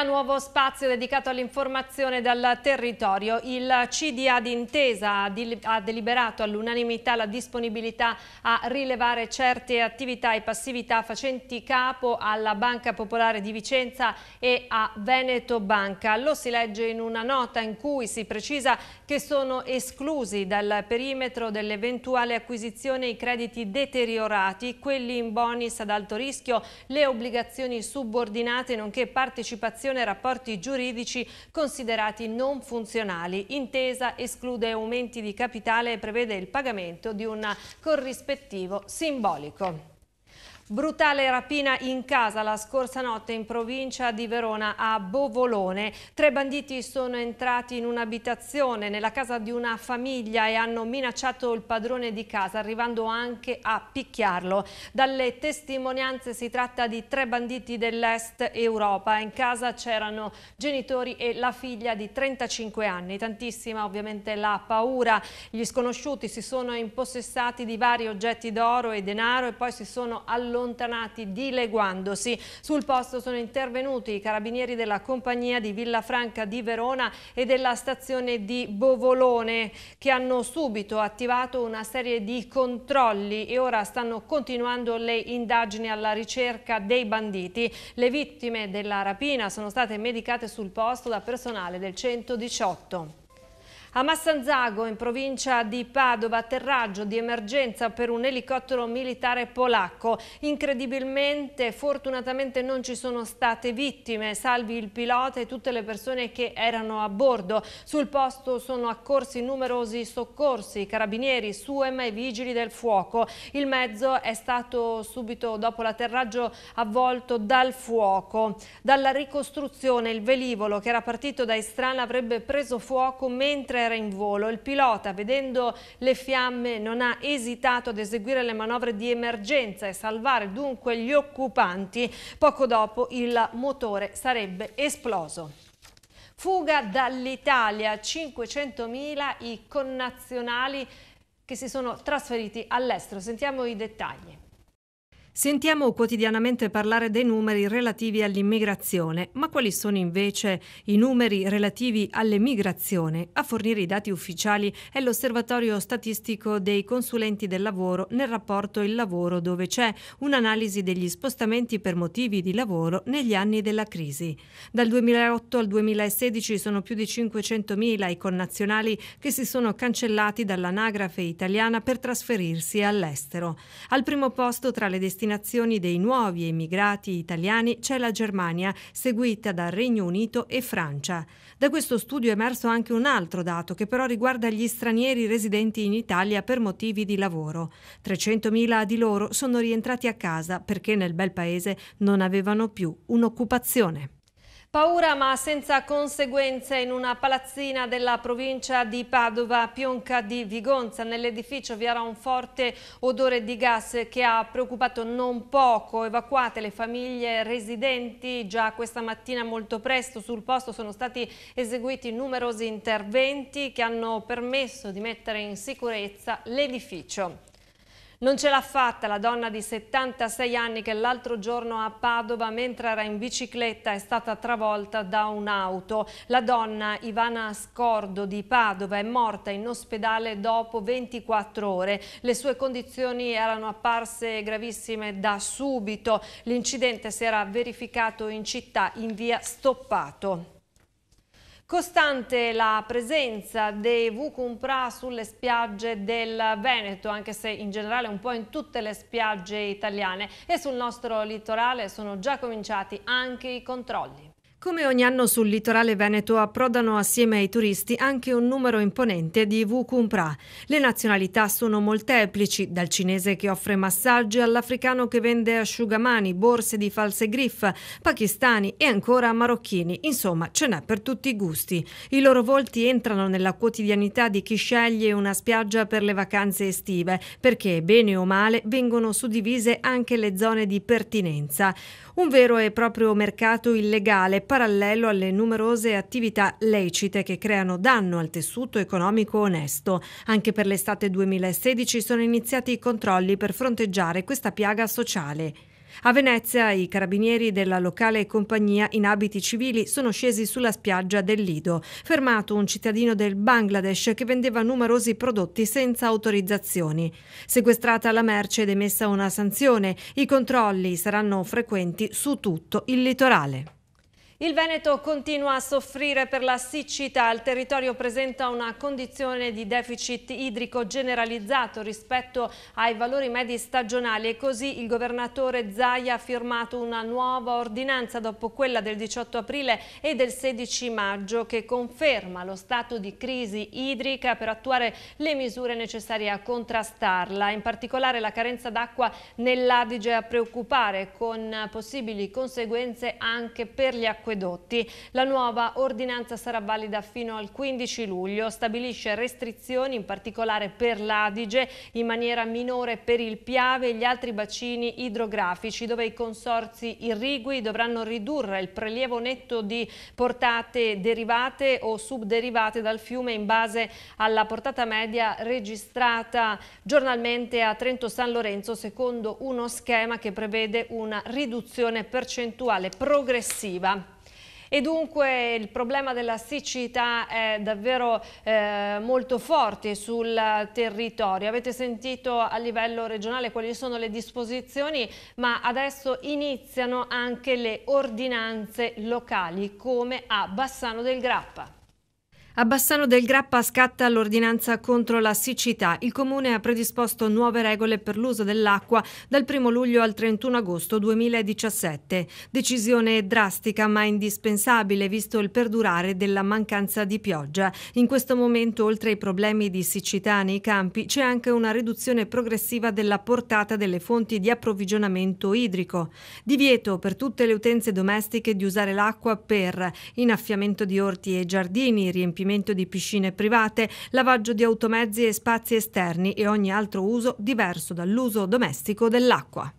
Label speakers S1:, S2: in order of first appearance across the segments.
S1: Mattina nuovo spazio dedicato all'informazione dal territorio. Il CDA d'intesa ha deliberato all'unanimità la disponibilità a rilevare certe attività e passività facenti capo alla Banca Popolare di Vicenza e a Veneto Banca. Lo si legge in una nota in cui si precisa che sono esclusi dal perimetro dell'eventuale acquisizione i crediti deteriorati, quelli in bonus ad alto rischio, le obbligazioni subordinate nonché partecipazione e rapporti giuridici considerati non funzionali. Intesa esclude aumenti di capitale e prevede il pagamento di un corrispettivo simbolico. Brutale rapina in casa la scorsa notte in provincia di Verona a Bovolone. Tre banditi sono entrati in un'abitazione nella casa di una famiglia e hanno minacciato il padrone di casa arrivando anche a picchiarlo. Dalle testimonianze si tratta di tre banditi dell'est Europa. In casa c'erano genitori e la figlia di 35 anni. Tantissima ovviamente la paura. Gli sconosciuti si sono impossessati di vari oggetti d'oro e denaro e poi si sono allontanati allontanati dileguandosi. Sul posto sono intervenuti i carabinieri della compagnia di Villafranca di Verona e della stazione di Bovolone che hanno subito attivato una serie di controlli e ora stanno continuando le indagini alla ricerca dei banditi. Le vittime della rapina sono state medicate sul posto da personale del 118. A Massanzago, in provincia di Padova, atterraggio di emergenza per un elicottero militare polacco. Incredibilmente, fortunatamente non ci sono state vittime, salvi il pilota e tutte le persone che erano a bordo. Sul posto sono accorsi numerosi soccorsi, carabinieri, SUEM e vigili del fuoco. Il mezzo è stato subito dopo l'atterraggio avvolto dal fuoco. Dalla ricostruzione il velivolo che era partito da Estrana avrebbe preso fuoco mentre era in volo. Il pilota, vedendo le fiamme, non ha esitato ad eseguire le manovre di emergenza e salvare dunque gli occupanti. Poco dopo il motore sarebbe esploso. Fuga dall'Italia, 500.000 i connazionali che si sono trasferiti all'estero. Sentiamo i dettagli. Sentiamo quotidianamente parlare dei numeri relativi all'immigrazione, ma quali sono invece i numeri relativi all'emigrazione? A fornire i dati ufficiali è l'Osservatorio Statistico dei Consulenti del Lavoro nel rapporto Il Lavoro, dove c'è un'analisi degli spostamenti per motivi di lavoro negli anni della crisi. Dal 2008 al 2016 sono più di 500.000 i connazionali che si sono cancellati dall'anagrafe italiana per trasferirsi all'estero. Al primo posto tra le destinazioni destinazioni dei nuovi emigrati italiani c'è la Germania, seguita dal Regno Unito e Francia. Da questo studio è emerso anche un altro dato che però riguarda gli stranieri residenti in Italia per motivi di lavoro. 300.000 di loro sono rientrati a casa perché nel bel paese non avevano più un'occupazione. Paura ma senza conseguenze in una palazzina della provincia di Padova, Pionca di Vigonza. Nell'edificio vi era un forte odore di gas che ha preoccupato non poco. Evacuate le famiglie residenti già questa mattina molto presto sul posto sono stati eseguiti numerosi interventi che hanno permesso di mettere in sicurezza l'edificio. Non ce l'ha fatta la donna di 76 anni che l'altro giorno a Padova mentre era in bicicletta è stata travolta da un'auto. La donna Ivana Scordo di Padova è morta in ospedale dopo 24 ore. Le sue condizioni erano apparse gravissime da subito. L'incidente si era verificato in città in via Stoppato. Costante la presenza dei Vucumpra sulle spiagge del Veneto, anche se in generale un po' in tutte le spiagge italiane e sul nostro litorale sono già cominciati anche i controlli. Come ogni anno sul litorale veneto approdano assieme ai turisti anche un numero imponente di Wukumpra. Le nazionalità sono molteplici, dal cinese che offre massaggi all'africano che vende asciugamani, borse di false griff, pakistani e ancora marocchini. Insomma, ce n'è per tutti i gusti. I loro volti entrano nella quotidianità di chi sceglie una spiaggia per le vacanze estive, perché bene o male vengono suddivise anche le zone di pertinenza. Un vero e proprio mercato illegale parallelo alle numerose attività lecite che creano danno al tessuto economico onesto. Anche per l'estate 2016 sono iniziati i controlli per fronteggiare questa piaga sociale. A Venezia i carabinieri della locale compagnia in abiti civili sono scesi sulla spiaggia del Lido, fermato un cittadino del Bangladesh che vendeva numerosi prodotti senza autorizzazioni. Sequestrata la merce ed emessa una sanzione, i controlli saranno frequenti su tutto il litorale. Il Veneto continua a soffrire per la siccità, il territorio presenta una condizione di deficit idrico generalizzato rispetto ai valori medi stagionali e così il governatore Zaia ha firmato una nuova ordinanza dopo quella del 18 aprile e del 16 maggio che conferma lo stato di crisi idrica per attuare le misure necessarie a contrastarla, in particolare la carenza d'acqua nell'Adige a preoccupare con possibili conseguenze anche per gli acquatori acquedotti. La nuova ordinanza sarà valida fino al 15 luglio, stabilisce restrizioni in particolare per l'Adige, in maniera minore per il Piave e gli altri bacini idrografici dove i consorzi irrigui dovranno ridurre il prelievo netto di portate derivate o subderivate dal fiume in base alla portata media registrata giornalmente a Trento San Lorenzo secondo uno schema che prevede una riduzione percentuale progressiva e dunque il problema della siccità è davvero eh, molto forte sul territorio. Avete sentito a livello regionale quali sono le disposizioni, ma adesso iniziano anche le ordinanze locali, come a Bassano del Grappa. A Bassano del Grappa scatta l'ordinanza contro la siccità. Il comune ha predisposto nuove regole per l'uso dell'acqua dal 1 luglio al 31 agosto 2017. Decisione drastica ma indispensabile visto il perdurare della mancanza di pioggia. In questo momento, oltre ai problemi di siccità nei campi, c'è anche una riduzione progressiva della portata delle fonti di approvvigionamento idrico. Divieto per tutte le utenze domestiche di usare l'acqua per innaffiamento di orti e giardini, riempimento stabilimento di piscine private, lavaggio di automezzi e spazi esterni e ogni altro uso diverso dall'uso domestico dell'acqua.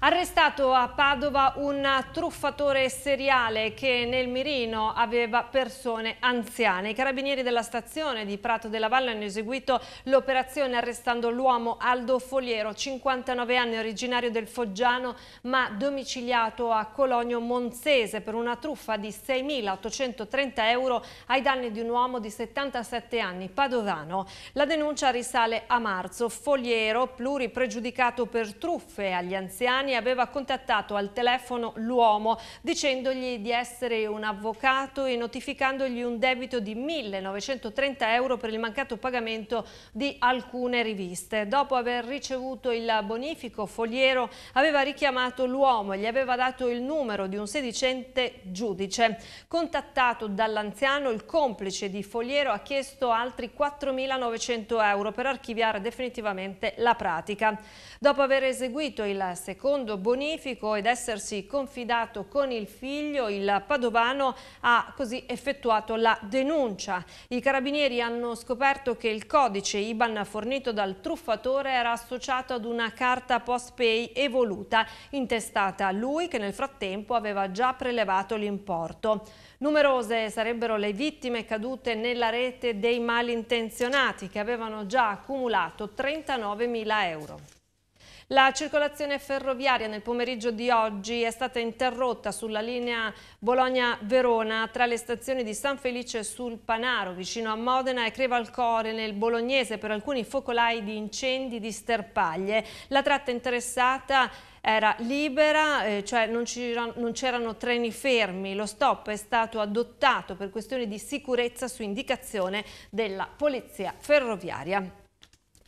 S1: Arrestato a Padova un truffatore seriale che nel mirino aveva persone anziane. I carabinieri della stazione di Prato della Valle hanno eseguito l'operazione arrestando l'uomo Aldo Fogliero, 59 anni, originario del Foggiano ma domiciliato a Colonio Monzese per una truffa di 6.830 euro ai danni di un uomo di 77 anni, padovano. La denuncia risale a marzo. Fogliero, pluripregiudicato per truffe agli anziani, anni aveva contattato al telefono l'uomo dicendogli di essere un avvocato e notificandogli un debito di 1930 euro per il mancato pagamento di alcune riviste. Dopo aver ricevuto il bonifico, Fogliero aveva richiamato l'uomo e gli aveva dato il numero di un sedicente giudice. Contattato dall'anziano, il complice di Fogliero ha chiesto altri 4.900 euro per archiviare definitivamente la pratica. Dopo aver eseguito il secondo rotondo bonifico ed essersi confidato con il figlio, il padovano ha così effettuato la denuncia. I carabinieri hanno scoperto che il codice IBAN fornito dal truffatore era associato ad una carta post-pay evoluta intestata a lui che nel frattempo aveva già prelevato l'importo. Numerose sarebbero le vittime cadute nella rete dei malintenzionati che avevano già accumulato 39.000 euro. La circolazione ferroviaria nel pomeriggio di oggi è stata interrotta sulla linea Bologna-Verona tra le stazioni di San Felice sul Panaro, vicino a Modena e Crevalcore nel Bolognese per alcuni focolai di incendi di sterpaglie. La tratta interessata era libera, eh, cioè non c'erano treni fermi. Lo stop è stato adottato per questioni di sicurezza su indicazione della Polizia Ferroviaria.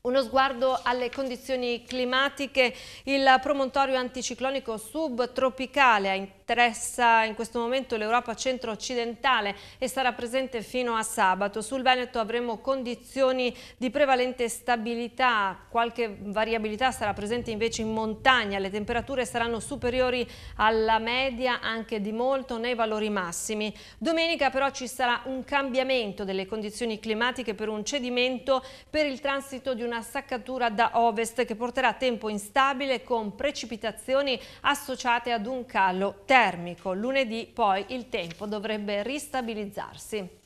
S1: Uno sguardo alle condizioni climatiche, il promontorio anticiclonico subtropicale interessa in questo momento l'Europa centro-occidentale e sarà presente fino a sabato. Sul Veneto avremo condizioni di prevalente stabilità, qualche variabilità sarà presente invece in montagna, le temperature saranno superiori alla media anche di molto nei valori massimi. Domenica però ci sarà un cambiamento delle condizioni climatiche per un cedimento per il transito di un una saccatura da ovest che porterà tempo instabile con precipitazioni associate ad un calo termico. Lunedì poi il tempo dovrebbe ristabilizzarsi.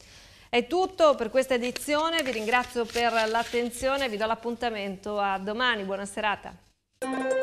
S1: È tutto per questa edizione, vi ringrazio per l'attenzione, vi do l'appuntamento a domani, buona serata.